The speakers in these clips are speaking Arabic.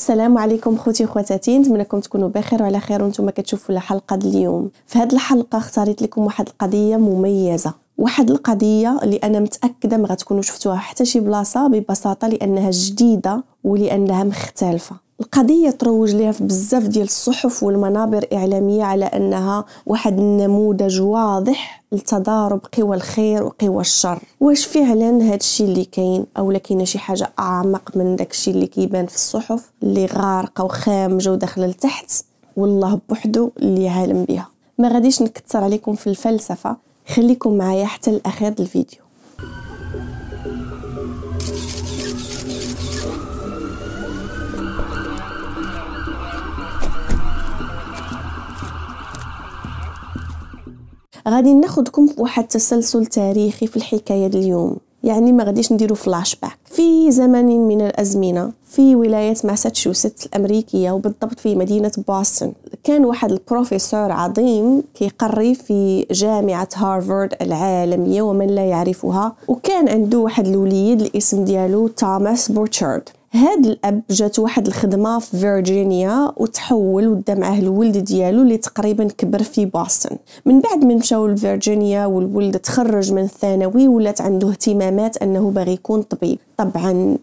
السلام عليكم خوتي وخواتاتي نتمنىكم تكونوا بخير وعلى خير وانتم كتشوفوا الحلقه ديال اليوم في هذه الحلقه اختاريت لكم واحد القضيه مميزه واحد القضيه اللي انا متاكده ما غتكونوا شفتوها حتى شي بلاصه ببساطه لانها جديده ولانها مختلفه القضية تروج لها في بزاف ديال الصحف والمنابر الإعلامية على أنها واحد النموذج واضح لتضارب قوى الخير وقوى الشر واش فعلا هذا الشيء اللي كاين اولا كاينه شي حاجه اعمق من داك الشيء اللي كيبان في الصحف اللي غارقه وخامجه وداخله لتحت والله بوحدو اللي عالم بها ما غاديش نكثر عليكم في الفلسفه خليكم معايا حتى الاخير الفيديو غادي ناخدكم في واحد التسلسل تاريخي في الحكايه اليوم يعني ما غاديش نديرو فلاش باك في زمن من الازمنه في ولايه ماساتشوست الامريكيه وبالضبط في مدينه بوسطن كان واحد البروفيسور عظيم كيقري في جامعه هارفارد العالميه ومن لا يعرفها وكان عنده واحد الوليد الاسم ديالو توماس بورتشارد هاد الاب جات واحد الخدمه في فيرجينيا وتحول ودا معاه الولد ديالو اللي تقريبا كبر في بوسطن من بعد من مشاو لفيرجينيا والولد تخرج من الثانوي ولات عنده اهتمامات انه باغي يكون طبيب طبعا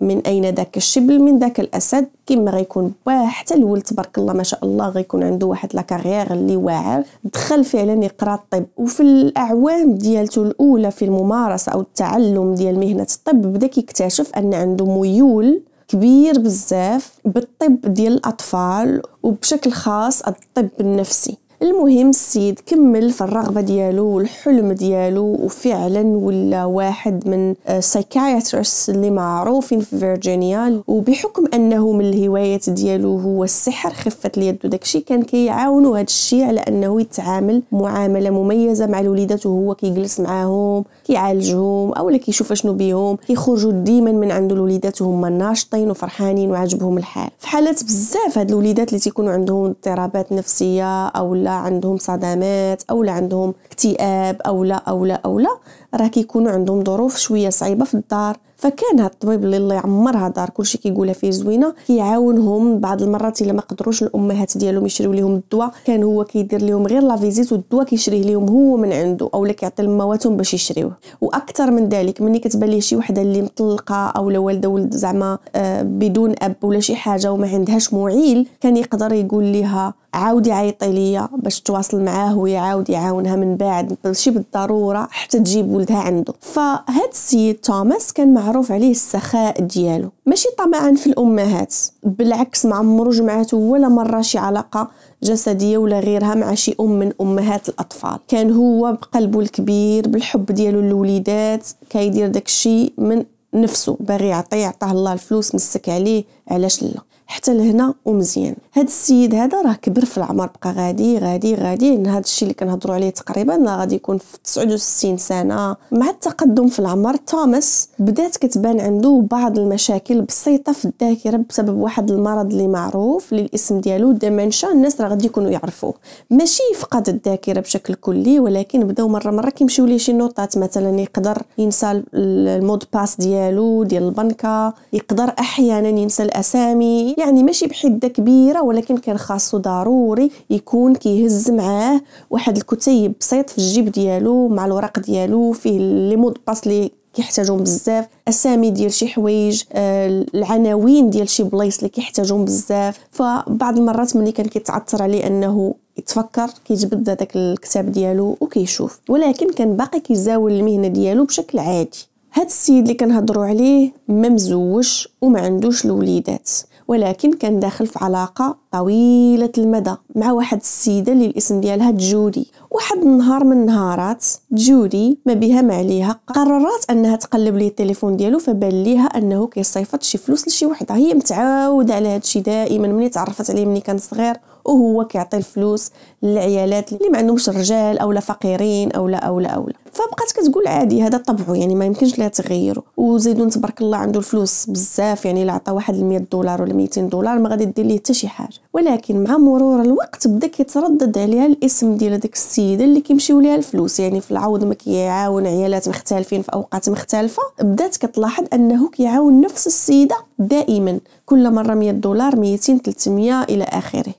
من اين ذاك الشبل من ذاك الاسد كما غيكون حتى الولد تبارك الله ما شاء الله غيكون عنده واحد لا كارير اللي واعر دخل فعلا يقرا الطب وفي الاعوام ديالته الاولى في الممارسه او التعلم ديال مهنه الطب بدا كيكتشف ان عنده ميول كبير بزاف بالطب ديال الاطفال وبشكل خاص الطب النفسي المهم السيد كمل في الرغبه ديالو والحلم ديالو وفعلا ولا واحد من السايكايترس آه، اللي معروفين في فيرجينيا وبحكم انه من الهوايات ديالو هو السحر خفت اليد وداكشي كان كيعاونو هذا الشيء على انه يتعامل معامله مميزه مع الوليدات وهو كيجلس معاهم كيعالجهم اولا كيشوف اشنو بيهم كيخرجوا ديما من عند الوليدات وهما ناشطين وفرحانين وعاجبهم الحال في حالات بزاف هاد الوليدات اللي تيكونوا عندهم اضطرابات نفسيه اولا عندهم صدمات اولا عندهم اكتئاب اولا اولا اولا راه كيكونوا عندهم ظروف شويه صعيبه في الدار فكان هاد الطبيب اللي الله يعمرها دار كلشي كيقولها فيه زوينه كيعاونهم بعض المرات الا ما قدروش الامهات ديالهم يشريو ليهم الدواء كان هو كيدير ليهم غير لا فيزيت والدواء كيشريه ليهم هو من عنده اولا كيعطي لمواتهم باش يشريوه واكثر من ذلك ملي كتبان ليه شي وحده اللي مطلقه لا والده ولد زعما آه، بدون اب ولا شي حاجه وما عندهاش معيل كان يقدر يقول ليها عاودي عيطي ليا باش تواصل معاه ويعاود يعاونها من بعد ماشي بالضروره حتى تجيب ولدها عنده فهاد السيد توماس كان معروف معروف عليه السخاء ديالو ماشي طمعا في الامهات بالعكس مع عمرو جمعته ولا مره شي علاقه جسديه ولا غيرها مع شي ام من امهات الاطفال كان هو بقلبه الكبير بالحب ديالو للوليدات كيدير داكشي من نفسه باغي يعطي يعطاه الله الفلوس مسك عليه علاش لا حتى لهنا ومزيان هاد السيد هذا راه كبر في العمر بقى غادي غادي غادي هاد الشيء اللي كنهضروا عليه تقريبا غادي يكون في 69 سنه مع التقدم في العمر توماس بدات كتبان عنده بعض المشاكل بسيطه في الذاكره بسبب واحد المرض اللي معروف اللي الاسم ديالو ديمنشا الناس راه غادي يكونوا يعرفوه ماشي فقد الذاكره بشكل كلي ولكن بداو مره مره كيمشيو ليه شي نوطات مثلا يقدر ينسى المود باس ديالو ديال البنكه يقدر احيانا ينسى الاسامي يعني ماشي بحده كبيره ولكن كان خاصو ضروري يكون كيهز معاه واحد الكتيب بسيط في الجيب ديالو مع الوراق ديالو فيه لي مود باس لي كيحتاجهم بزاف اسامي ديال شي حوايج آه، العناوين ديال شي بلايص اللي كيحتاجهم بزاف فبعض المرات ملي كان كيتعثر عليه انه يتفكر كيجبد هذاك الكتاب ديالو وكيشوف ولكن كان باقي كيزاول المهنه ديالو بشكل عادي هاد السيد اللي كنهضروا عليه ما مزوج وما عندوش الوليدات ولكن كان داخل في علاقة طويلة المدى مع واحد السيدة اللي الاسم ديالها جودي واحد النهار من النهارات جودي ما بها ما عليها قررت انها تقلب ليه التليفون ديالو فبان ليها انه كيصيفط شي فلوس لشي وحده هي متعوده على هادشي دائما ملي تعرفت عليه ملي كان صغير وهو كيعطي الفلوس للعيالات اللي ما عندهمش رجال او لا فقيرين او لا او لا او لا فبقات كتقول عادي هذا طبعه يعني ما يمكنش لها تغيره وزيدون تبارك الله عنده الفلوس بزاف يعني الا عطى واحد 100 دولار ولا 200 دولار ما غادي دير ليه حتى شي حاجه ولكن مع مرور الوقت بدا كيتردد عليها الاسم ديال هذيك السيده اللي كيمشيو ليها الفلوس يعني في العوض ما كيعاون عيالات مختلفين في اوقات مختلفه بدات كتلاحظ انه كيعاون نفس السيده دائما كل مره 100 دولار 200 300 الى اخره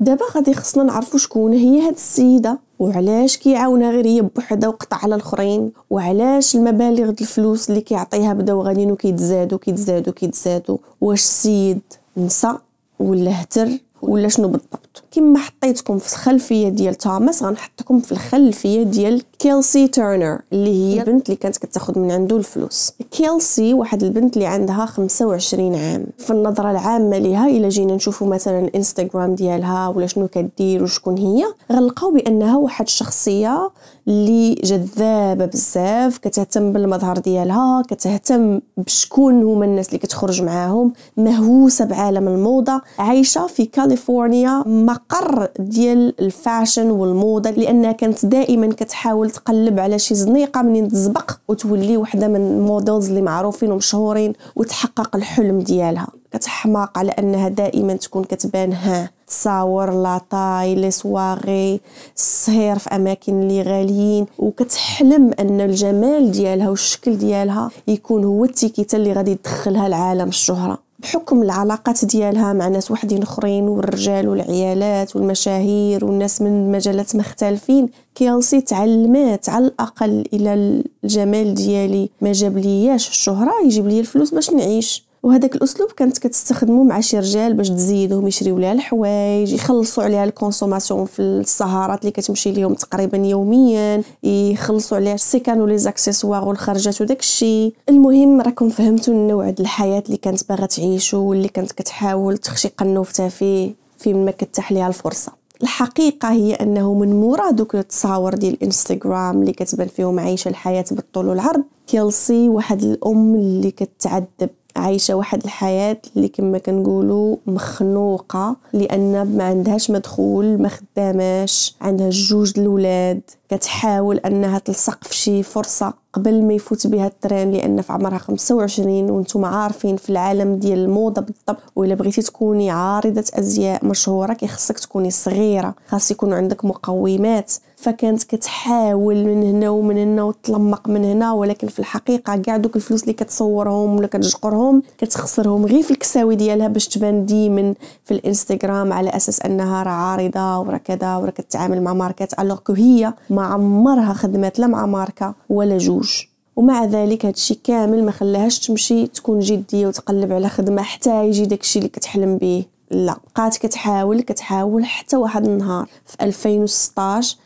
دابا غادي خصنا نعرفو شكون هي هاد السيده وعلاش كيعاونها غير هي بوحدها وقطع على الاخرين وعلاش المبالغ د الفلوس اللي كيعطيها بداو غاديين وكيتزادوا كيتزادوا كيتزادوا واش السيد نسى ولا هتر ولا شنو بالضبط كما حطيتكم في الخلفيه ديال توماس غنحطكم في الخلفيه ديال كيلسي تيرنر اللي هي البنت اللي كانت كتاخذ من عنده الفلوس كيلسي واحد البنت اللي عندها 25 عام في النظره العامه ليها الا جينا نشوفوا مثلا الانستغرام ديالها ولا شنو كدير وشكون هي غنلقاو بانها واحد الشخصيه اللي جذابه بزاف كتهتم بالمظهر ديالها كتهتم بشكون هما الناس اللي كتخرج معاهم مهووسه بعالم الموضه عايشه في كاليفورنيا مقر ديال الفاشن والموضه لانها كانت دائما كتحاول تقلب على شي زنيقه منين تزبق وتولي وحده من المودلز اللي معروفين ومشهورين وتحقق الحلم ديالها كتحماق على انها دائما تكون كتبان ها تصاور لاطاي لي سواغي السهر في اماكن اللي غاليين وكتحلم ان الجمال ديالها والشكل ديالها يكون هو التيكيته اللي غادي يدخلها لعالم الشهره بحكم العلاقات ديالها مع ناس وحدين اخرين والرجال والعيالات والمشاهير والناس من مجالات مختلفين كيلسي تعلمات على الاقل الى الجمال ديالي ما جاب الشهره يجيب لي الفلوس باش نعيش وهذاك الاسلوب كانت كتستخدمه مع شي رجال باش تزيدهم يشريو ليها الحوايج يخلصوا عليها الكونسوماسيون في السهرات اللي كتمشي ليهم تقريبا يوميا يخلصوا عليها السيكان ولي زاكسيسوار والخرجات وداك الشيء المهم راكم فهمتوا النوع د الحياه اللي كانت باغا تعيشو واللي كانت كتحاول تخشي قنوفتها فيه في ما كتاح ليها الفرصه الحقيقه هي انه من مورا دوك التصاور ديال الانستغرام اللي كتبان فيهم عايشه الحياه بالطول والعرض كيلسي واحد الام اللي كتعذب عايشة واحد الحياة اللي كما كنقولوا مخنوقة لأن ما عندهاش مدخول ما خداماش عندها جوج الولاد كتحاول أنها تلصق في شي فرصة قبل ما يفوت بها التران لأن في عمرها 25 وانتم عارفين في العالم ديال الموضة بالضبط وإلا بغيتي تكوني عارضة أزياء مشهورة كيخصك تكوني صغيرة خاص يكون عندك مقومات فكانت كتحاول من هنا ومن هنا وتلمق من هنا ولكن في الحقيقه كاع دوك الفلوس اللي كتصورهم ولا كتجقرهم كتخسرهم غير في الكساوي ديالها باش تبان ديما في الانستغرام على اساس انها راه عارضه وراه كذا وراه كتعامل مع ماركات الوغ كو هي ما عمرها خدمات لا مع ماركه ولا جوج ومع ذلك هادشي كامل ما خلاهاش تمشي تكون جديه وتقلب على خدمه حتى يجي داكشي اللي كتحلم به لا بقات كتحاول كتحاول حتى واحد النهار في 2016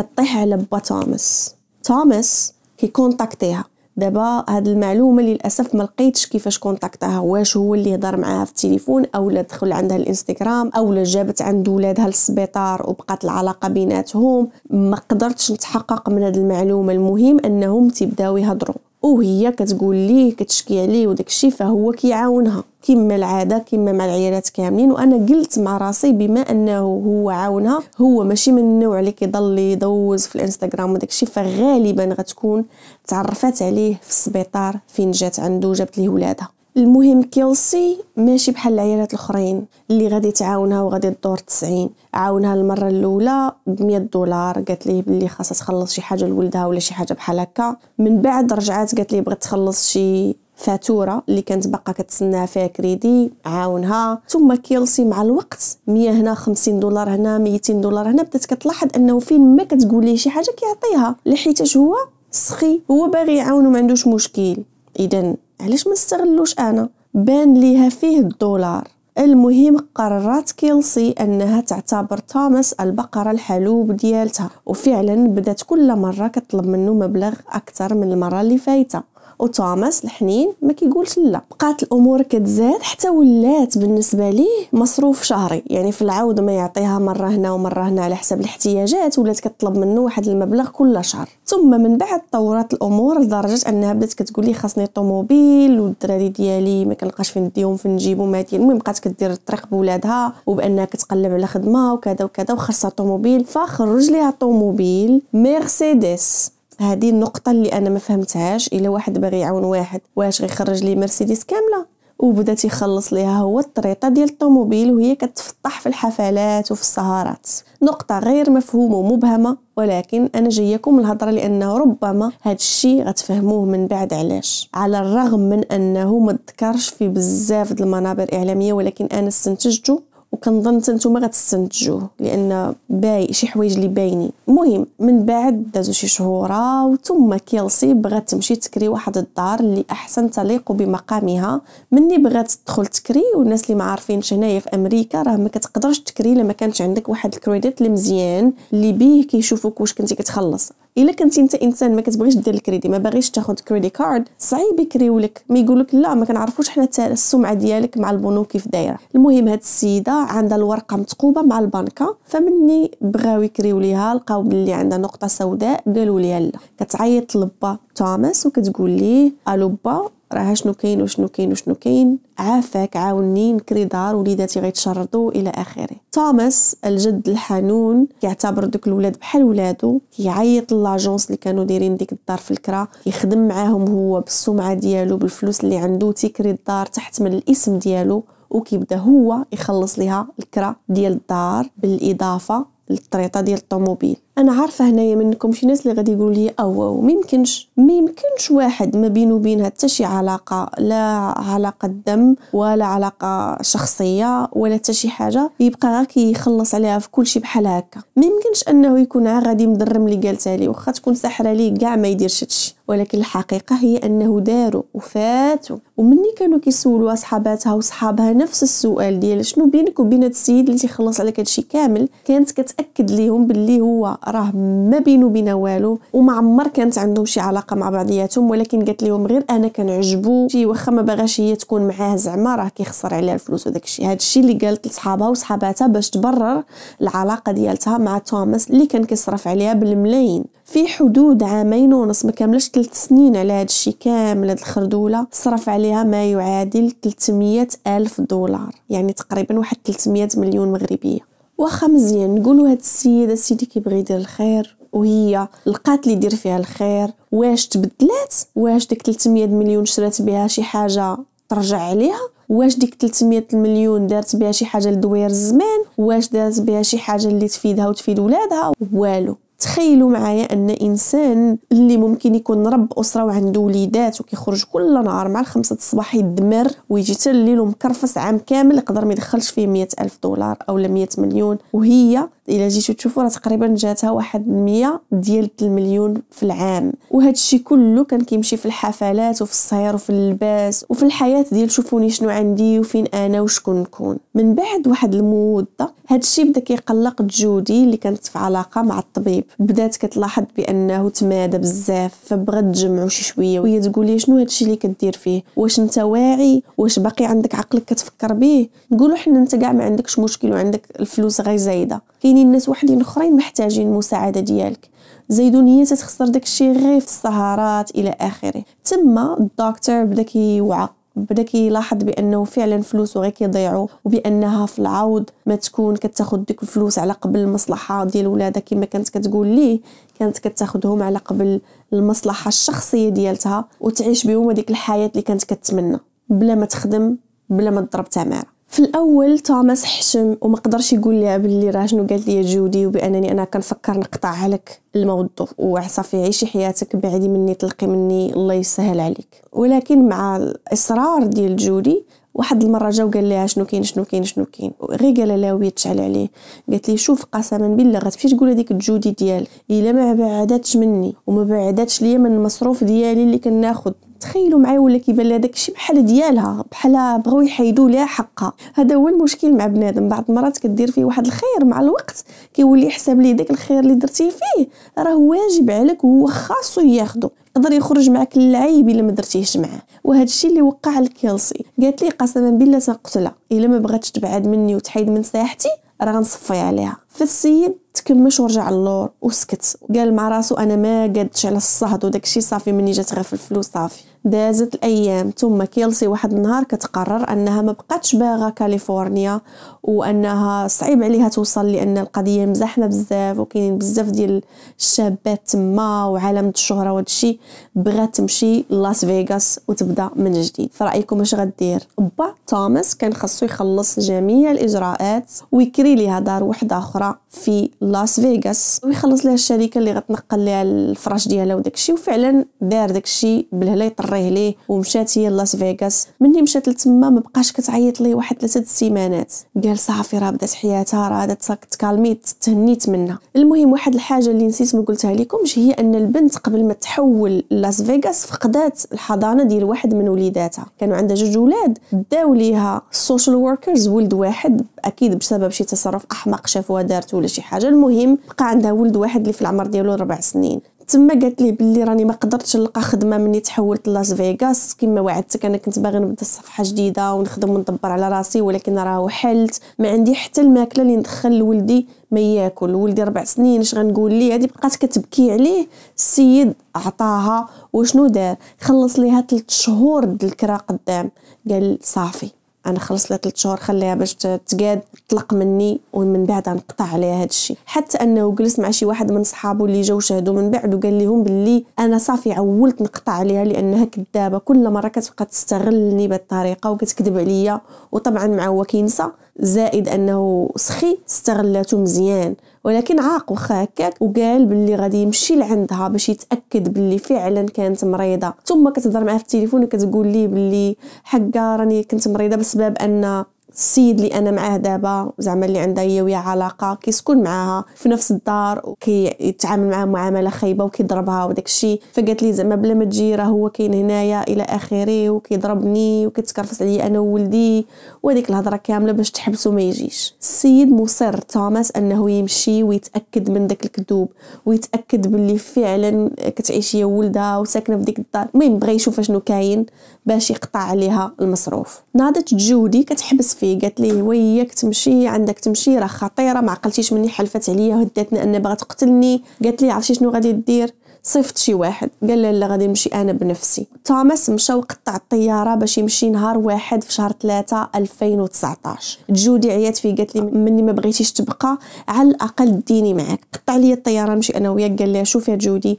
كطيح على با توماس توماس كيكونتاكتيها دابا هاد المعلومه للاسف ما لقيتش كيفاش كونتاكتها واش هو اللي هضر معاها في التليفون او لا دخل عندها الانستغرام او لا جابت عند ولادها للسبيطار وبقات العلاقه بيناتهم ما قدرتش نتحقق من هاد المعلومه المهم انهم تيبداو يهضروا وهي كتقول ليه كتشكي عليه وداكشي فهو كيعاونها كما العاده كما مع العيالات كاملين وانا قلت مع راسي بما انه هو عاونها هو ماشي من النوع اللي كيضل يدوز في الانستغرام وداكشي فغالبا غتكون تعرفات عليه في السبيطار فين جات عنده جابت ليه ولادها المهم كيلسي ماشي بحال العيالات الاخرين اللي غادي تعاونها وغادي تدور 90 عاونها المره الاولى ب 100 دولار قالت ليه بلي خاصها تخلص شي حاجه لولدها ولا شي حاجه بحال هكا من بعد رجعات قالت ليه بغات تخلص شي فاتوره اللي كانت باقا كتسناها فيها كريدي عاونها ثم كيلسي مع الوقت 100 هنا 50 دولار هنا 200 دولار هنا بدات كتلاحظ انه فين ما كتقول ليه شي حاجه كيعطيها لحيتاش هو سخي هو باغي يعاونو ما عندوش مشكل اذا علاش ما استغلوش انا بان ليها فيه الدولار المهم قررت كيلسي انها تعتبر توماس البقره الحلوب ديالتها وفعلا بدات كل مره كتطلب منه مبلغ اكثر من المره اللي فايته وتوماس الحنين ما كيقولش لا بقات الامور كتزاد حتى ولات بالنسبه ليه مصروف شهري يعني في العوده ما يعطيها مره هنا ومره هنا على حسب الاحتياجات ولات كطلب منه واحد المبلغ كل شهر ثم من بعد طورات الامور لدرجه انها بدات كتقول لي خاصني طوموبيل والدراري ديالي ما كنلقاش فين نديهم فين نجيبو ما المهم بقات كدير الطريق بولادها وبانها كتقلب على خدمه وكذا وكذا وخاصها طوموبيل فخرج ليها طوموبيل مرسيدس هذه النقطة اللي أنا ما فهمتهاش إلا واحد باغي يعاون واحد واش غيخرج لي مرسيدس كاملة وبدا تيخلص ليها هو الطريطه ديال الطوموبيل وهي كتفطح في الحفلات وفي السهرات نقطه غير مفهومه ومبهمه ولكن انا جايكم الهضره لانه ربما هاد الشي غتفهموه من بعد علاش على الرغم من انه ما في بزاف د المنابر الاعلاميه ولكن انا استنتجته وكنظن حتى نتوما غتستنتجوه لان باي شي حوايج اللي باينين المهم من بعد دازو شي شهور وثم كيلسي بغات تمشي تكري واحد الدار اللي احسن تليق بمقامها مني بغات تدخل تكري والناس اللي ما عارفينش هنايا في امريكا راه ما كتقدرش تكري لما كانش عندك واحد الكريديت اللي مزيان اللي بيه كيشوفوك واش كنتي كتخلص الا كنتي انت انسان ما كتبغيش دير الكريدي ما باغيش تاخذ كريدي كارد صعيب يكريو لك ما يقول لك لا ما كنعرفوش حنا السمعه ديالك مع البنوك كيف دايره المهم هاد السيده عندها الورقه متقوبه مع البنكه فمني بغاو يكريو ليها لقاو بلي عندها نقطه سوداء قالوا ليها لا كتعيط لبا توماس وكتقول ليه الو با راه شنو كاين وشنو كاين وشنو كاين عافاك عاوني نكري دار وليداتي غيتشردوا الى اخره توماس الجد الحنون كيعتبر دوك الولاد بحال ولادو كيعيط لاجونس اللي كانوا دايرين ديك الدار في الكرا يخدم معاهم هو بالسمعه ديالو بالفلوس اللي عنده تيكري الدار تحت من الاسم ديالو وكيبدا هو يخلص ليها الكرا ديال الدار بالاضافه للطريطه ديال الطوموبيل انا عارفه هنايا منكم شي ناس اللي غادي يقولوا لي او ما يمكنش ما يمكنش واحد ما بينه وبينها حتى شي علاقه لا علاقه دم ولا علاقه شخصيه ولا حتى شي حاجه يبقى غير كيخلص عليها في كل شيء بحال هكا ما يمكنش انه يكون غادي مدرم اللي قالتها لي واخا تكون ساحره ليه كاع ما يديرش هادشي ولكن الحقيقه هي انه داروا وفاتوا ومني كانوا كيسولوها صحاباتها وصحابها نفس السؤال ديال شنو بينك وبين السيد اللي تيخلص عليك هادشي كامل كانت كتاكد ليهم باللي هو راه ما بينو بينا والو وما عمر كانت عندهم شي علاقه مع بعضياتهم ولكن قالت لهم غير انا كنعجبو شي واخا ما باغاش هي تكون معاه زعما راه كيخسر عليها الفلوس وداك الشيء هذا الشيء اللي قالت لصحابها وصحاباتها باش تبرر العلاقه ديالتها مع توماس اللي كان كيصرف عليها بالملايين في حدود عامين ونص ما كاملش ثلاث سنين على هذا الشيء كامل هاد الخردوله صرف عليها ما يعادل 300 الف دولار يعني تقريبا واحد 300 مليون مغربيه واخا مزيان نقولوا هاد السيده سيدي كيبغي يدير الخير وهي لقات اللي يدير فيها الخير واش تبدلات واش ديك 300 مليون شرات بها شي حاجه ترجع عليها واش ديك 300 مليون دارت بها شي حاجه لدوير الزمان واش دارت بها شي حاجه اللي تفيدها وتفيد ولادها والو تخيلوا معايا ان انسان اللي ممكن يكون رب اسره وعنده وليدات وكيخرج كل نهار مع الخمسة الصباح يدمر ويجي حتى الليل ومكرفس عام كامل يقدر ما يدخلش فيه مية الف دولار اولا مية مليون وهي الا جيتو تشوفوا راه تقريبا جاتها واحد المية ديال المليون في العام وهذا الشيء كله كان كيمشي في الحفلات وفي الصهير وفي اللباس وفي الحياه ديال شوفوني شنو عندي وفين انا وشكون نكون من بعد واحد المده هذا الشيء بدا كيقلق جودي اللي كانت في علاقه مع الطبيب بدات كتلاحظ بانه تمادى بزاف فبغات تجمعو شي شويه وهي تقول لي شنو هادشي اللي كدير فيه واش انت واعي واش باقي عندك عقلك كتفكر به نقولوا حنا انت كاع ما عندكش مشكل وعندك الفلوس غير زايده كاينين ناس وحدين اخرين محتاجين المساعده ديالك زيدون هي تتخسر داكشي غير في السهرات الى اخره تما الدكتور بدا كيوعق بدا كيلاحظ بانه فعلا فلوسو غير كيضيعوا وبانها في العوض ما تكون كتاخد ديك الفلوس على قبل المصلحه ديال ولادها كما كانت كتقول ليه كانت كتاخدهم على قبل المصلحه الشخصيه ديالتها وتعيش بهم هذيك الحياه اللي كانت كتمنى بلا ما تخدم بلا ما تضرب تماره في الاول توماس حشم وما قدرش يقول لها باللي راه شنو قالت لي جودي وبانني انا كنفكر نقطع عليك الموضوع وعصافي عيشي حياتك بعدي مني تلقي مني الله يسهل عليك ولكن مع الاصرار ديال جودي واحد المره جا وقال لها شنو كاين شنو كاين شنو كاين غير قال لها وهي تشعل عليه قالت لي شوف قسما بالله غتمشي تقول هذيك جودي ديال الا ما بعدتش مني وما بعدتش ليا من المصروف ديالي اللي كناخد تخيلوا معايا ولا كيبان لها داكشي بحال ديالها بحال بغاو يحيدوا ليها حقها هذا هو المشكل مع بنادم بعض المرات كدير فيه واحد الخير مع الوقت كيولي يحسب ليه داك الخير اللي درتي فيه راه واجب عليك وهو خاصو ياخده يقدر يخرج معك اللعيب الا ما درتيهش معاه وهذا الشيء اللي وقع لكيلسي قالت لي قسما بالله سنقتلها الا ما بغاتش تبعد مني وتحيد من ساحتي راه غنصفي عليها فالسيد تكمش ورجع اللور وسكت قال مع راسو انا ما قادش على الصهد وداكشي صافي مني جات غير في الفلوس صافي دازت الايام ثم كيلسي واحد النهار كتقرر انها ما بقاتش باغا كاليفورنيا وانها صعيب عليها توصل لان القضيه مزحمه بزاف وكاينين بزاف ديال الشابات تما وعالم الشهره وهادشي بغات تمشي لاس فيغاس وتبدا من جديد فرايكم اش غدير با توماس كان خاصو يخلص جميع الاجراءات ويكري ليها دار وحده اخرى في لاس فيغاس ويخلص لها الشركه اللي غتنقل ليها الفراش ديالها وداكشي وفعلا دار داكشي بالهلا كتكريه ليه ومشات هي لاس فيغاس مني مشات لتما ما بقاش كتعيط ليه واحد ثلاثه السيمانات قال صافي راه بدات حياتها راه تكالميت تهنيت منها المهم واحد الحاجه اللي نسيت ما قلتها لكم هي ان البنت قبل ما تحول لاس فيغاس فقدات الحضانه ديال واحد من وليداتها كانوا عندها جوج ولاد داو ليها السوشيال وركرز ولد واحد اكيد بسبب شي تصرف احمق شافوها دارت ولا شي حاجه المهم بقى عندها ولد واحد اللي في العمر ديالو ربع سنين تما قالت لي بلي راني ما قدرتش نلقى خدمه مني تحولت لاس فيغاس كما وعدتك انا كنت باغي نبدا صفحه جديده ونخدم وندبر على راسي ولكن راه حلت ما عندي حتى الماكله اللي ندخل لولدي ما ياكل ولدي ربع سنين اش غنقول ليه هذه بقات كتبكي عليه السيد عطاها وشنو دار خلص ليها 3 شهور د الكرا قدام قال صافي انا خلص لها ثلاث شهور خليها باش تقاد تطلق مني ومن بعد نقطع عليها هذا الشيء حتى انه جلس مع شي واحد من صحابه اللي جاو شاهدوا من بعد وقال لهم باللي انا صافي عولت نقطع عليها لانها كذابه كل مره كتبقى تستغلني بالطريقه الطريقه وكتكذب عليا وطبعا مع هو كينسى زائد انه سخي استغلاته مزيان ولكن عاق واخا هكاك وقال باللي غادي يمشي لعندها باش يتاكد باللي فعلا كانت مريضه ثم كتهضر معاه في التليفون وكتقول ليه باللي حقا راني كنت مريضه بسبب ان السيد اللي انا معاه دابا زعما اللي عندها هي ويا علاقه كيسكن معاها في نفس الدار وكيتعامل معاها معامله خايبه وكيضربها وداك الشيء فقالت لي زعما بلا ما تجي راه هو كاين هنايا الى اخره وكيضربني وكيتكرفس عليا انا وولدي وهذيك الهضره كامله باش تحبسو ما يجيش السيد مصر توماس انه يمشي ويتاكد من داك الكذوب ويتاكد باللي فعلا كتعيش هي ولدها وساكنه في ديك الدار المهم بغى يشوف شنو كاين باش يقطع عليها المصروف ناضت جودي كتحبس فيه فيه قالت لي وياك تمشي عندك تمشي راه خطيره ما عقلتيش مني حلفت عليا وهدتني ان بغات تقتلني قالت لي عرفتي شنو غادي دير صيفط شي واحد قال لا لا غادي نمشي انا بنفسي توماس مشى وقطع الطياره باش يمشي نهار واحد في شهر 3 2019 جودي عيات فيه قالت لي مني ما بغيتيش تبقى على الاقل ديني معاك قطع لي الطياره نمشي انا وياك قال لها شوفي جودي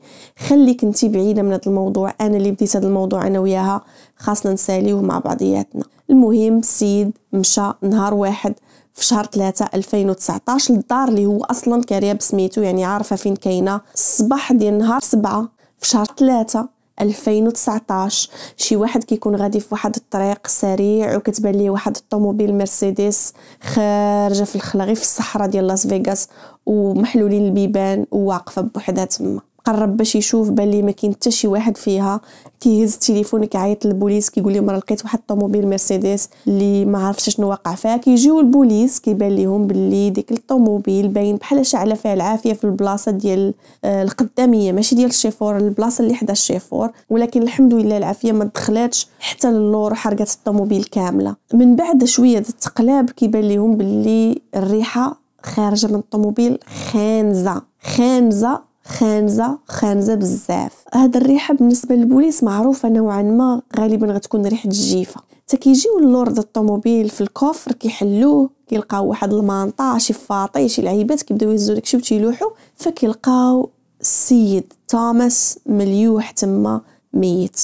خليك انت بعيده من هذا الموضوع انا اللي بديت هذا الموضوع انا وياها خاصنا نساليوه مع بعضياتنا المهم السيد مشى نهار واحد في شهر 3 2019 للدار اللي هو اصلا كاريه بسميتو يعني عارفه فين كاينه الصباح ديال نهار 7 في شهر 3 2019 شي واحد كيكون غادي في واحد الطريق سريع وكتبان ليه واحد الطوموبيل مرسيدس خارجه في الخلا غير في الصحراء ديال لاس فيغاس ومحلولين البيبان وواقفه بوحدها تما قرب باش يشوف بلي ما كاين حتى شي واحد فيها كيهز التليفون كيعيط للبوليس كيقول لهم راه لقيت واحد الطوموبيل مرسيدس اللي ما عرفتش شنو واقع فيها كيجيو البوليس كيبان لهم بلي ديك الطوموبيل باين بحال شعله فيها العافيه في البلاصه ديال آه، القداميه ماشي ديال الشيفور البلاصه اللي حدا الشيفور ولكن الحمد لله العافيه ما دخلاتش حتى للور حرقت الطوموبيل كامله من بعد شويه التقلاب كيبان لهم بلي الريحه خارجه من الطوموبيل خانزه خانزه خانزه خانزه بزاف هاد الريحه بالنسبه للبوليس معروفه نوعا ما غالبا غتكون ريحه الجيفه تكيجيو كيجيو اللورد الطوموبيل في الكوفر كيحلوه كيلقاو واحد المانطا شي فاطي شي لعيبات كيبداو يهزو داكشي وتيلوحو فكيلقاو السيد توماس مليوح تما ميت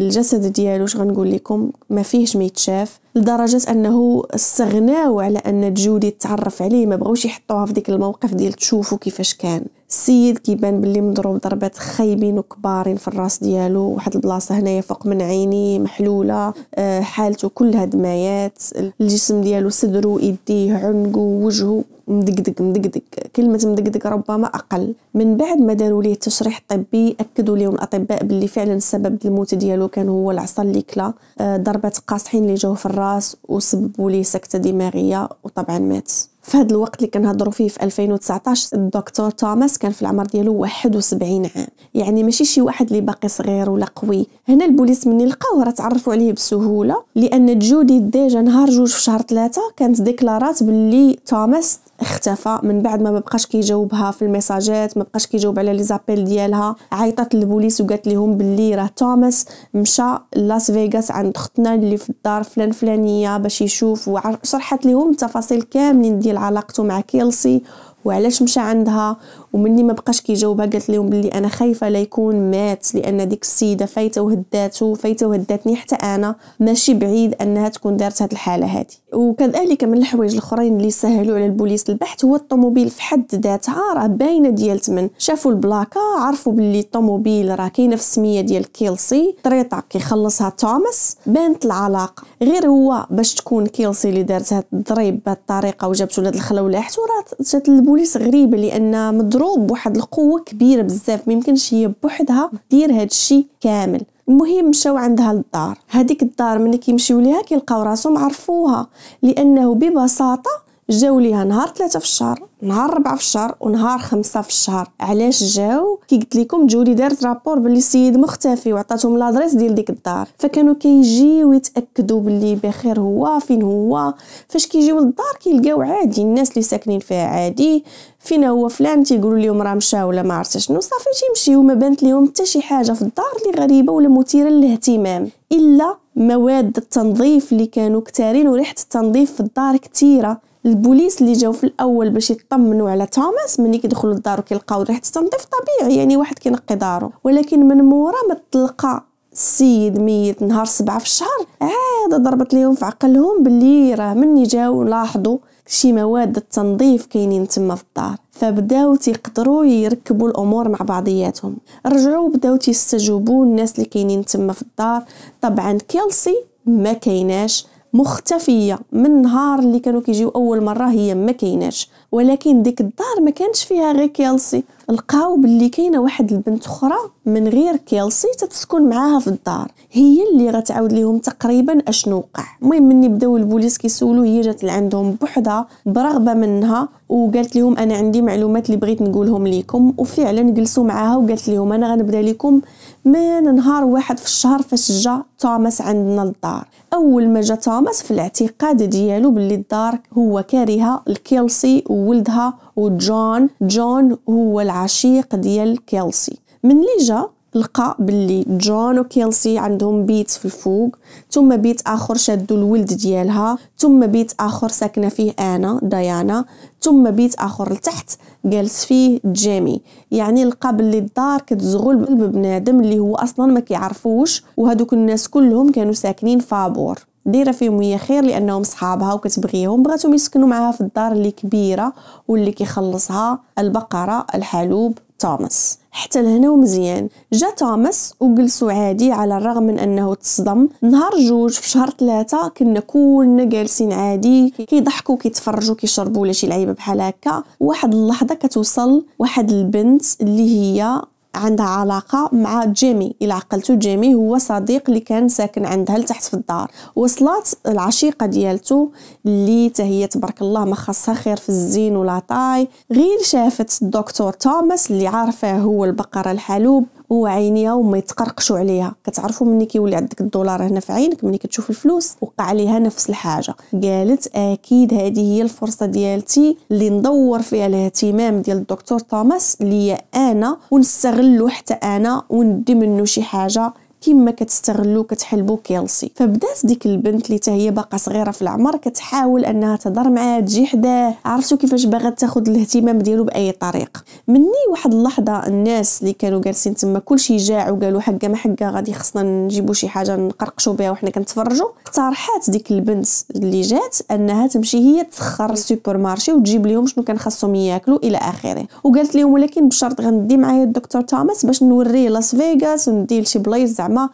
الجسد ديالو اش غنقول لكم ما فيهش ما يتشاف لدرجه انه استغناو على ان جودي تعرف عليه ما بغاوش يحطوها في ديك الموقف ديال تشوفوا كيفاش كان السيد كيبان باللي مضروب ضربات خايبين وكبارين في الراس ديالو واحد البلاصه هنايا فوق من عينيه محلوله آه، حالته كلها دمايات الجسم ديالو صدرو يديه عنقو وجهه مدقدق مدقدق كلمه مدقدق ربما اقل من بعد ما داروا ليه التشريح الطبي اكدوا ليهم الاطباء باللي فعلا سبب الموت ديالو كان هو العصا اللي كلا آه، ضربه قاصحين اللي جاو في الراس وسببوا ليه سكته دماغيه وطبعا مات في هذا الوقت اللي كنهضروا فيه في 2019 الدكتور توماس كان في العمر ديالو 71 عام يعني ماشي شي واحد اللي باقي صغير ولا قوي هنا البوليس من لقاوه راه تعرفوا عليه بسهوله لان جودي ديجا نهار جوج في شهر ثلاثة كانت ديكلارات باللي توماس اختفى من بعد ما مبقاش كيجاوبها في الميساجات مبقاش كيجاوب على لي زابيل ديالها عيطت للبوليس وقالت لهم باللي راه توماس مشى لاس فيغاس عند اختنا اللي في الدار فلان فلانيه باش يشوف وشرحت لهم التفاصيل كاملين ديال علاقته مع كيلسي وعلاش مشى عندها ومني ما بقاش كيجاوبها قالت لهم بلي انا خايفه لا يكون مات لان ديك السيده فايته وهداتو فايته وهداتني حتى انا ماشي بعيد انها تكون دارت هاد الحاله هادي وكذلك من الحوايج الاخرين اللي سهلوا على البوليس البحث هو الطوموبيل في حد ذاتها راه باينه ديال تمن شافوا البلاكه عرفوا بلي الطوموبيل راه كاينه في السميه ديال كيلسي طريطه كيخلصها توماس بانت العلاقه غير هو باش تكون كيلسي اللي دارت هاد الضريب بهاد الطريقه وجابته لهاد الخلوه ولاحته راه جات البوليس غريبه لان مضروب مضروب بواحد القوه كبيره بزاف ما يمكنش هي بوحدها دير هاد الشيء كامل المهم مشاو عندها للدار هذيك الدار ملي كيمشيو ليها كيلقاو راسهم عرفوها لانه ببساطه جاو ليها نهار ثلاثة في الشهر نهار ربعة في الشهر ونهار خمسة في الشهر علاش جاو كي قلت لكم جولي دارت رابور باللي السيد مختفي وعطاتهم لادريس ديال ديك الدار فكانوا كيجيو يتاكدوا باللي بخير هو فين هو فاش كيجيو للدار كيلقاو عادي الناس اللي ساكنين فيها عادي فين هو فلان تيقولوا لهم راه مشى ولا ما عرفتش شنو صافي تيمشيو وما بانت لهم حتى شي حاجه في الدار اللي غريبه ولا مثيره للاهتمام الا مواد التنظيف اللي كانوا كتارين وريحه التنظيف في الدار كثيره البوليس اللي جاو في الاول باش يطمنوا على توماس ملي كيدخلوا للدار كيلقاو ريحه التنظيف طبيعي يعني واحد كينقي دارو ولكن من مورا ما تلقى السيد ميت نهار سبعة في الشهر عاد ضربت ليهم في عقلهم باللي راه مني جاو لاحظوا شي مواد التنظيف كاينين تما في الدار فبداو تيقدروا يركبوا الامور مع بعضياتهم رجعوا بداو تيستجوبوا الناس اللي كاينين تما في الدار طبعا كيلسي ما كايناش مختفيه من نهار اللي كانوا كيجيو اول مره هي ما كايناش ولكن ديك الدار ما كانش فيها غير كيلسي لقاو باللي كاينه واحد البنت اخرى من غير كيلسي تتسكن معاها في الدار هي اللي غتعاود ليهم تقريبا اشنو وقع المهم مني بداو البوليس كيسولو هي جات لعندهم بوحدها برغبه منها وقالت لهم انا عندي معلومات اللي بغيت نقولهم ليكم وفعلا جلسوا معاها وقالت لهم انا غنبدا لكم من نهار واحد في الشهر فاش جا توماس عندنا للدار اول ما جا توماس في الاعتقاد ديالو باللي الدار هو كارهه الكيلسي ولدها وجون جون هو العشيق ديال كيلسي من اللي جا لقى باللي جون وكيلسي عندهم بيت في الفوق ثم بيت اخر شادو الولد ديالها ثم بيت اخر ساكنه فيه انا ديانا ثم بيت اخر لتحت جالس فيه جيمي يعني لقى باللي الدار كتزغل بالبنادم اللي هو اصلا ما كيعرفوش وهذوك الناس كلهم كانوا ساكنين فابور دايره فيهم هي خير لانهم صحابها وكتبغيهم بغاتهم يسكنوا معاها في الدار اللي كبيره واللي كيخلصها البقره الحلوب توماس حتى لهنا ومزيان جا توماس وجلسوا عادي على الرغم من انه تصدم نهار جوج في شهر ثلاثة كنا كلنا جالسين عادي كيضحكوا كيتفرجوا كيشربوا ولا شي لعيبه بحال هكا واحد اللحظه كتوصل واحد البنت اللي هي عندها علاقة مع جيمي إلى عقلتو جيمي هو صديق اللي كان ساكن عندها لتحت في الدار وصلات العشيقة ديالتو اللي تهي تبارك الله ما خاصها خير في الزين ولا طاي غير شافت الدكتور توماس اللي عارفه هو البقرة الحلوب وعينيها وما يتقرقشوا عليها كتعرفوا مني كيولي عندك الدولار هنا في عينك ملي كتشوف الفلوس وقع عليها نفس الحاجه قالت اكيد هذه هي الفرصه ديالتي اللي ندور فيها الاهتمام ديال الدكتور توماس ليا انا ونستغله حتى انا وندي منه شي حاجه كيما كتستغلو كتحلبو كيلسي فبدات ديك البنت اللي هي باقا صغيره في العمر كتحاول انها تهضر معاه تجي حداه عرفتو كيفاش باغا تاخد الاهتمام ديالو باي طريقه مني واحد اللحظه الناس اللي كانوا جالسين تما كلشي جاع وقالوا حقه ما حقه غادي خصنا نجيبو شي حاجه نقرقشو بها وحنا كنتفرجوا اقترحات ديك البنت اللي جات انها تمشي هي تسخر السوبر مارشي وتجيب لهم شنو كان خاصهم ياكلوا الى اخره وقالت لهم ولكن بشرط غندي معايا الدكتور توماس باش نوريه لاس فيغاس وندي لشي بلايص زعما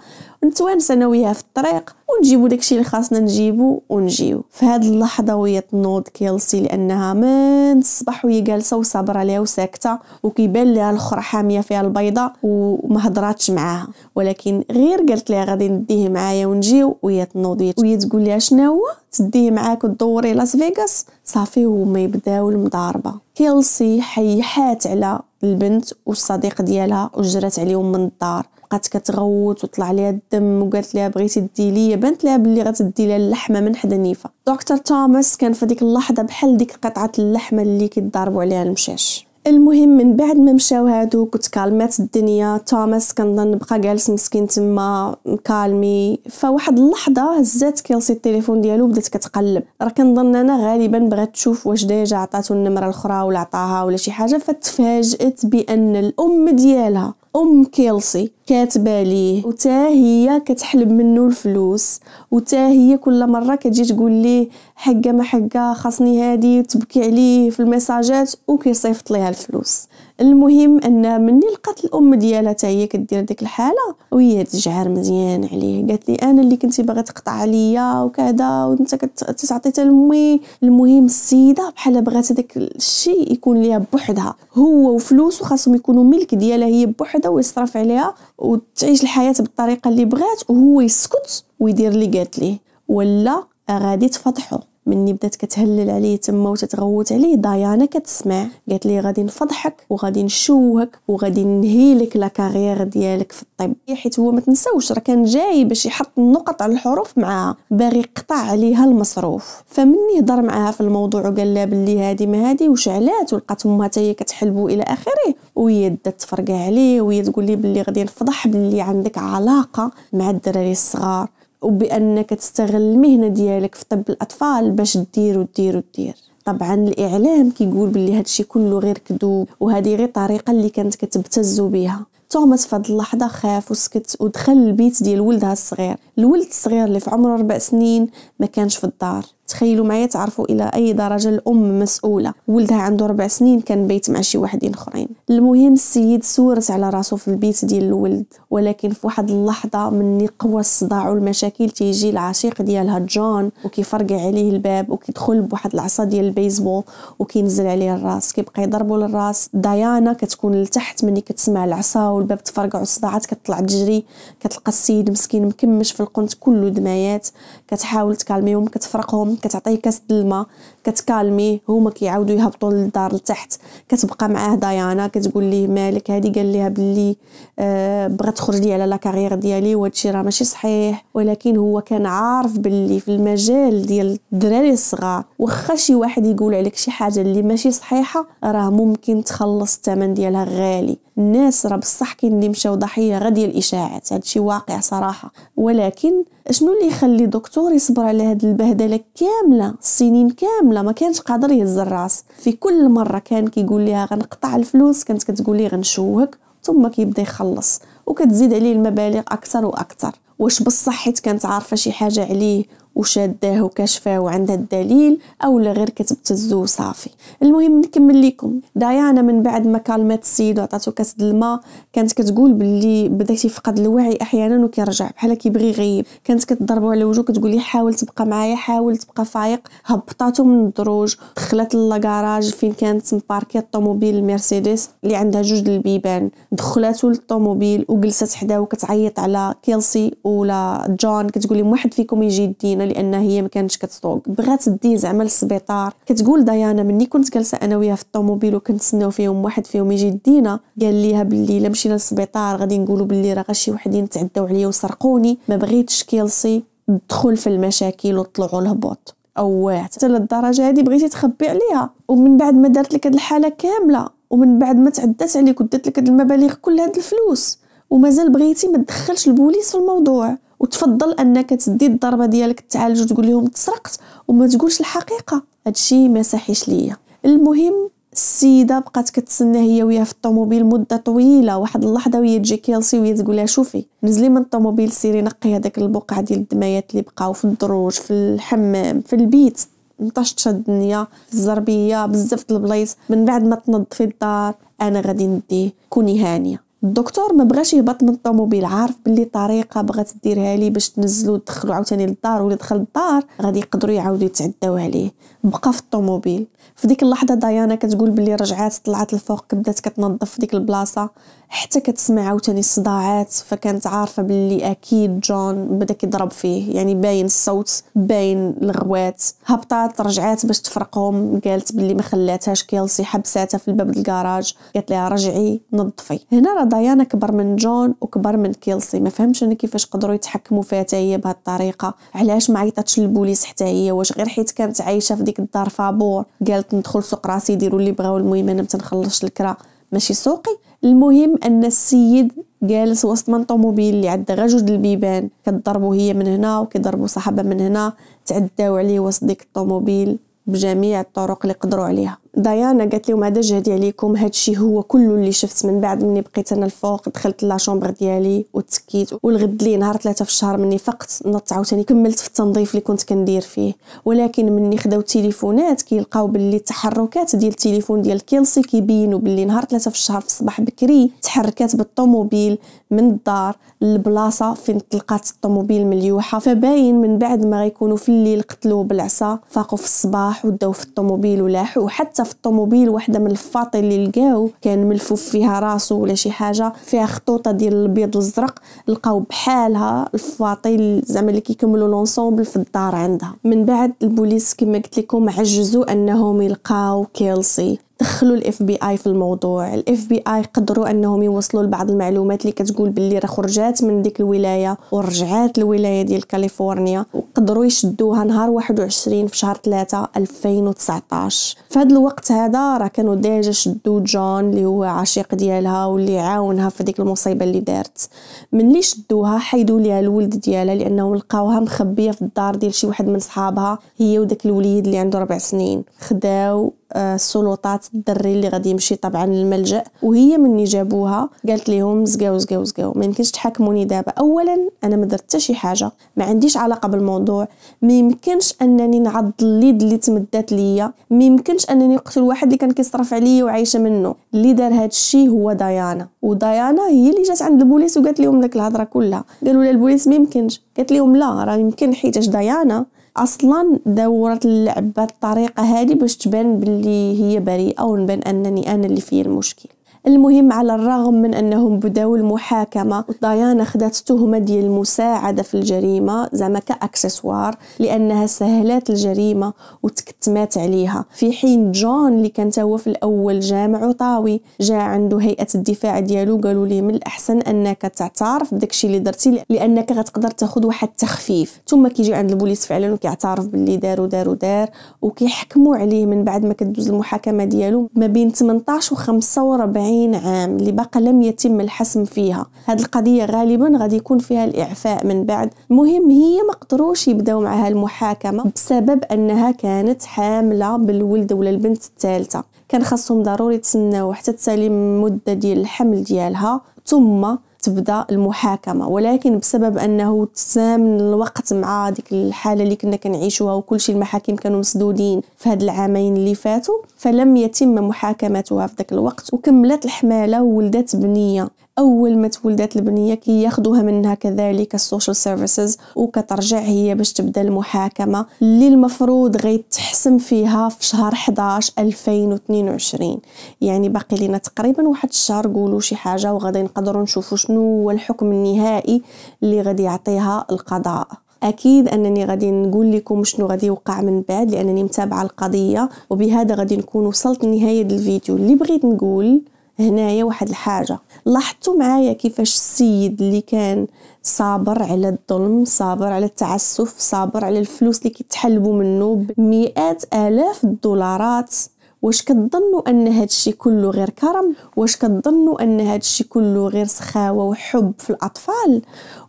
نتوانس انا وياها في الطريق ونجيبو داكشي اللي خاصنا نجيبو ونجيو في هاد اللحظه وهي تنوض كيلسي لانها من الصباح وهي جالسه وصابر عليها وساكته وكيبان لها الاخرى حاميه فيها البيضه وما هضراتش معاها ولكن غير قالت لها غادي نديه معايا ونجيو وهي تنوض وهي تقول لها شنو هو تديه معاك وتدوري لاس فيغاس صافي وما يبداو المضاربه كيلسي حيحات على البنت والصديق ديالها وجرات عليهم من الدار بقات كتغوت وطلع ليها الدم وقالت ليها بغيتي دي ليا بانت ليها بلي غتدي ليها اللحمه من حدا نيفه دكتور توماس كان في ديك اللحظه بحال ديك قطعه اللحمه اللي كيضربوا عليها المشاش المهم من بعد ما مشاو هادو كنت كالمات الدنيا توماس كنظن بقى جالس مسكين تما مكالمي فواحد اللحظه هزات كيلسي التليفون ديالو بدات كتقلب راه كنظن انا غالبا بغات تشوف واش ديجا عطاتو النمره الاخرى ولا عطاها ولا شي حاجه فتفاجات بان الام ديالها ام كيلسي كاتبه ليه وتا هي كتحلب منه الفلوس وتا هي كل مره كتجي تقول ليه حقه ما حقه خاصني هادي تبكي عليه في الميساجات وكيصيفط ليها الفلوس المهم ان مني لقات الام ديالها تاهي هي كدير ديك الحاله وهي تجعر مزيان عليه قالت لي انا اللي كنتي باغا تقطع عليا وكذا وانت كتعطي حتى لامي المهم السيده بحال بغات داك الشيء يكون ليها بوحدها هو وفلوسو خاصهم يكونوا ملك ديالها هي بوحدها ويصرف عليها وتعيش الحياه بالطريقه اللي بغات وهو يسكت ويدير اللي قالت ليه ولا غادي تفضحو مني بدات كتهلل عليه تما وتتغوت عليه ضيانا كتسمع قالت لي غادي نفضحك وغادي نشوهك وغادي نهيلك لا كارير ديالك في الطب حيت هو ما تنساوش راه كان جاي باش يحط النقط على الحروف معاها باغي يقطع عليها المصروف فمني هضر معاها في الموضوع وقال لها بلي هادي ما هادي وشعلات ولقات امها هي كتحلبو الى اخره وهي بدات تفرقع عليه وهي تقول لي بلي غادي نفضح بلي عندك علاقه مع الدراري الصغار وبانك تستغل المهنه ديالك في طب الاطفال باش دير ودير ودير طبعا الاعلام كيقول باللي هادشي كله غير كذوب وهذه غير طريقه اللي كانت كتبتزوا بها توماس في هاد اللحظه خاف وسكت ودخل البيت ديال ولدها الصغير الولد الصغير اللي في عمره 4 سنين ما كانش في الدار تخيلوا معايا تعرفوا الى اي درجه الام مسؤوله ولدها عنده ربع سنين كان بيت مع شي واحدين اخرين المهم السيد سورت على راسو في البيت ديال الولد ولكن في واحد اللحظه من قوى الصداع والمشاكل تيجي العشيق ديالها جون وكيفرقع عليه الباب وكيدخل بواحد العصا ديال البيسبول وكينزل عليه الراس كيبقى يضربو للراس ديانا كتكون لتحت ملي كتسمع العصا والباب تفرقع والصداعات كتطلع تجري كتلقى السيد مسكين مكمش في القنت كله دمايات كتحاول تكالميهم كتفرقهم كتعطيه كاس الماء كتكالميه هما كيعاودوا يهبطوا للدار لتحت كتبقى معاه ديانا كتقول ليه مالك هادي قال ليها باللي آه بغات تخرج لي على لا كارير ديالي وهادشي راه ماشي صحيح ولكن هو كان عارف باللي في المجال ديال الدراري الصغار واخا شي واحد يقول عليك شي حاجه اللي ماشي صحيحه راه ممكن تخلص الثمن ديالها غالي الناس راه بصح كاين اللي مشاو ضحيه غير ديال الاشاعات هادشي واقع صراحه ولكن شنو اللي يخلي دكتور يصبر على هاد البهدله كامله السنين كامله كامله ما كانش قادر يهز الراس في كل مره كان كيقول ليها غنقطع الفلوس كانت كتقول ليه غنشوهك ثم كيبدا يخلص وكتزيد عليه المبالغ اكثر واكثر واش بصح حيت كانت عارفه شي حاجه عليه وشاداه وكشفاه وعندها الدليل او لا غير كتبتزو صافي المهم نكمل لكم دايانا من بعد ما كلمات السيد وعطاتو كاس الماء كانت كتقول باللي بدا يفقد الوعي احيانا وكيرجع بحال كيبغي يغيب كانت كتضربو على وجهه كتقولي حاول تبقى معايا حاول تبقى فايق هبطاتو من الدروج دخلت لاكراج فين كانت مباركي الطوموبيل المرسيدس اللي عندها جوج البيبان دخلاتو للطوموبيل وجلست حداه وكتعيط على كيلسي ولا جون كتقولي واحد فيكم يجي يدينا لان هي ما كانتش كتسوق بغات دي زعما للسبيطار كتقول ديانا مني كنت جالسه انا وياها في الطوموبيل وكنتسناو فيهم واحد فيهم يجي يدينا قال ليها باللي الا مشينا للسبيطار غادي نقولوا باللي راه شي وحدين تعداو عليا وسرقوني ما بغيتش كيلسي تدخل في المشاكل وطلعوا الهبوط او حتى للدرجه هذه بغيتي تخبي عليها ومن بعد ما دارت لك هاد الحاله كامله ومن بعد ما تعدات عليك ودات لك هاد المبالغ كل هاد الفلوس ومازال بغيتي ما تدخلش البوليس في الموضوع وتفضل انك تدي الضربه ديالك تعالج وتقول لهم تسرقت وما تقولش الحقيقه هادشي ما صحيش ليا المهم السيده بقات كتسنى هي وياها في الطوموبيل مده طويله واحد اللحظه وهي تجي كيلسي وهي تقول لها شوفي نزلي من الطوموبيل سيري نقي هذاك البقعه ديال الدمايات اللي بقاو في الدروج في الحمام في البيت نطشت الدنيا في الزربيه بزاف د البلايص من بعد ما تنظفي الدار انا غادي نديه كوني هانيه الدكتور ما بغاش يهبط من الطوموبيل عارف باللي طريقه بغات ديرها لي باش تنزلو تدخلو عاوتاني للدار ولا دخل الدار غادي يقدروا يعاودوا يتعداو عليه بقى في الطوموبيل في ديك اللحظه ديانا كتقول بلي رجعات طلعت الفوق بدات كتنظف في ديك البلاصه حتى كتسمع عاوتاني الصداعات فكانت عارفه باللي اكيد جون بدا كيضرب فيه يعني باين الصوت باين الغوات هبطات رجعات باش تفرقهم قالت باللي ما خلاتهاش كيلسي حبساتها في الباب الكراج قالت لها رجعي نظفي هنا راه ديانا كبر من جون وكبر من كيلسي ما فهمش انا كيفاش قدروا يتحكموا فيها حتى هي بهذه الطريقه علاش ما عيطاتش للبوليس حتى هي واش غير حيت كانت عايشه في ديك الدار فابور قالت ندخل سوق راسي يديروا اللي بغاو المهم انا ما تنخلصش الكرا ماشي سوقي المهم أن السيد جالس وسط من طوموبيل اللي عندها غا جوج البيبان كضربو هي من هنا وكضربو صاحبها من هنا تعداو عليه وسط ديك الطوموبيل بجميع الطرق اللي قدروا عليها ديانا قالت لي وما دجهدي عليكم هادشي هو كله اللي شفت من بعد مني بقيت انا الفوق دخلت لاشومبر ديالي وتكيت والغد لي نهار ثلاثة في الشهر مني فقت نط عاوتاني كملت في التنظيف اللي كنت كندير فيه ولكن مني خداو التليفونات كيلقاو باللي التحركات ديال التليفون ديال كيلسي كيبينوا باللي نهار ثلاثة في الشهر في الصباح بكري تحركات بالطوموبيل من الدار للبلاصة فين تلقات الطوموبيل مليوحة فباين من بعد ما غيكونوا في الليل قتلوه بالعصا فاقوا في الصباح وداو في الطوموبيل ولاحوا حتى في الطوموبيل واحدة من الفاطي اللي لقاو كان ملفوف فيها راسو ولا شي حاجة فيها خطوطة ديال البيض والزرق لقاو بحالها الفاطي زعما اللي كيكملوا لونسومبل في الدار عندها من بعد البوليس كما قلت لكم عجزوا انهم يلقاو كيلسي دخلوا الاف بي اي في الموضوع الاف بي اي قدروا انهم يوصلوا لبعض المعلومات اللي كتقول باللي راه خرجات من ديك الولايه ورجعات الولايه ديال كاليفورنيا وقدروا يشدوها نهار 21 في شهر 3 2019 في هذا الوقت هذا راه كانوا ديجا شدوا جون اللي هو عشيق ديالها واللي عاونها في ديك المصيبه اللي دارت ملي شدوها حيدوا ليها الولد ديالها لانهم لقاوها مخبيه في الدار ديال شي واحد من صحابها هي وداك الوليد اللي عنده ربع سنين خداو آه، السلطات الدري اللي غادي يمشي طبعا للملجا وهي مني جابوها قالت لهم زقاو زقاو زقاو ما يمكنش تحاكموني دابا اولا انا ما درت حتى شي حاجه ما عنديش علاقه بالموضوع ما يمكنش انني نعض اليد اللي تمدات ليا ما يمكنش انني نقتل واحد اللي كان كيصرف عليا وعايشه منه اللي دار هذا الشيء هو ديانا وديانا هي اللي جات عند البوليس وقالت لهم ديك الهضره كلها قالوا لها البوليس ما يمكنش قالت لهم لا راه يمكن حيتاش ديانا اصلا دورت اللعب بهذه الطريقه هذه باش تبان بلي هي بريئه ونبان انني انا اللي فيا المشكل المهم على الرغم من أنهم بداو المحاكمة ديانا خدات تهمة ديال المساعدة في الجريمة زعما كأكسسوار لأنها سهلات الجريمة وتكتمات عليها في حين جون اللي كان هو في الأول جامع وطاوي جا عنده هيئة الدفاع ديالو قالوا ليه من الأحسن أنك تعترف بداكشي اللي درتي لأنك غتقدر تاخذ واحد التخفيف ثم كيجي عند البوليس فعلا وكيعترف باللي دار ودار ودار وكيحكموا عليه من بعد ما كدوز المحاكمة ديالو ما بين 18 و 45 40 عام اللي باقا لم يتم الحسم فيها هاد القضية غالبا غادي يكون فيها الإعفاء من بعد المهم هي ما قدروش يبداو معها المحاكمة بسبب أنها كانت حاملة بالولد ولا البنت الثالثة كان خاصهم ضروري تسناو حتى تسالي مدة ديال الحمل ديالها ثم تبدا المحاكمه ولكن بسبب انه تسامن الوقت مع ديك الحاله اللي كنا كنعيشوها وكل شيء المحاكم كانوا مسدودين في هاد العامين اللي فاتوا فلم يتم محاكمتها في ذاك الوقت وكملت الحماله وولدت بنيه أول ما تولدات البنية كياخدوها منها كذلك السوشيال سيرفيسز وكترجع هي باش تبدا المحاكمة اللي المفروض غيتحسم فيها في شهر 11 2022 يعني باقي لنا تقريبا واحد الشهر قولوا شي حاجة وغادي نقدروا نشوفوا شنو هو الحكم النهائي اللي غادي يعطيها القضاء اكيد انني غادي نقول لكم شنو غادي يوقع من بعد لانني متابعه القضيه وبهذا غادي نكون وصلت لنهايه الفيديو اللي بغيت نقول هنايا واحد الحاجه لاحظتوا معايا كيفاش السيد اللي كان صابر على الظلم صابر على التعسف صابر على الفلوس اللي كيتحلبوا منه بمئات الاف الدولارات واش كتظنوا ان هادشي كله غير كرم واش كتظنوا ان هادشي كله غير سخاوه وحب في الاطفال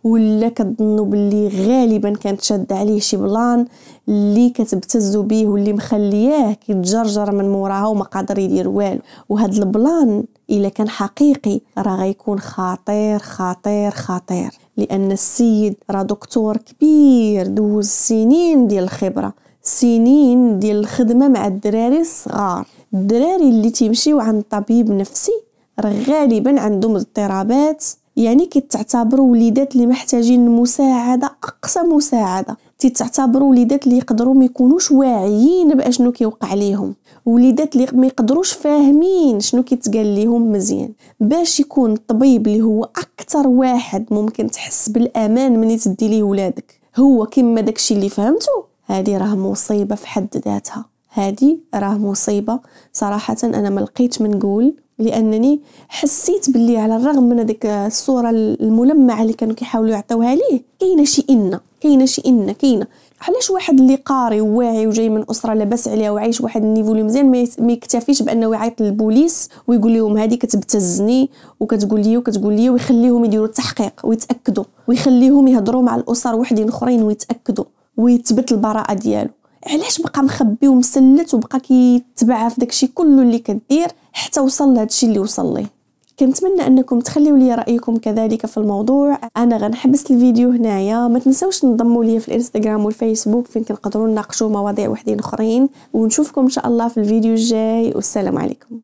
ولا كتظنوا باللي غالبا كانت شاده عليه شي بلان اللي كتبتزو بيه واللي مخلياه كيتجرجر من موراها وما قادر يدير والو وهاد البلان إلا كان حقيقي راه غيكون خطير خطير خطير لأن السيد راه دكتور كبير دوز سنين ديال الخبرة سنين ديال الخدمة مع الدراري الصغار الدراري اللي تيمشيو عند طبيب نفسي راه غالبا عندهم اضطرابات يعني كتعتبروا وليدات اللي محتاجين مساعدة أقصى مساعدة تيتعتبروا وليدات اللي يقدروا ما يكونوش واعيين باشنو كيوقع ليهم وليدات اللي ما يقدروش فاهمين شنو كيتقال ليهم مزيان باش يكون الطبيب اللي هو اكثر واحد ممكن تحس بالامان ملي تدي ليه ولادك هو كما داكشي اللي فهمتو هذه راه مصيبه في حد ذاتها هذه راه مصيبه صراحه انا ما لقيت من نقول لانني حسيت باللي على الرغم من ديك الصوره الملمعه اللي كانوا كيحاولوا يعطيوها ليه كاينه شي ان كاينه شي ان كاينه علاش واحد اللي قاري وواعي وجاي من اسره لاباس عليها وعايش واحد النيفو اللي مزيان ما يكتفيش بانه يعيط للبوليس ويقول لهم هذه كتبتزني وكتقول لي وكتقول لي ويخليهم يديروا التحقيق ويتاكدوا ويخليهم يهضروا مع الاسر وحدين اخرين ويتاكدوا ويثبت البراءه ديالو علاش بقى مخبي ومسلت وبقى كيتبعها في داكشي كله اللي كدير حتى وصل لهادشي اللي وصل ليه كنتمنى انكم تخليو لي رايكم كذلك في الموضوع انا غنحبس الفيديو هنايا ما تنسوش تنضموا لي في الانستغرام والفيسبوك فين كنقدروا نناقشوا مواضيع وحدين اخرين ونشوفكم ان شاء الله في الفيديو الجاي والسلام عليكم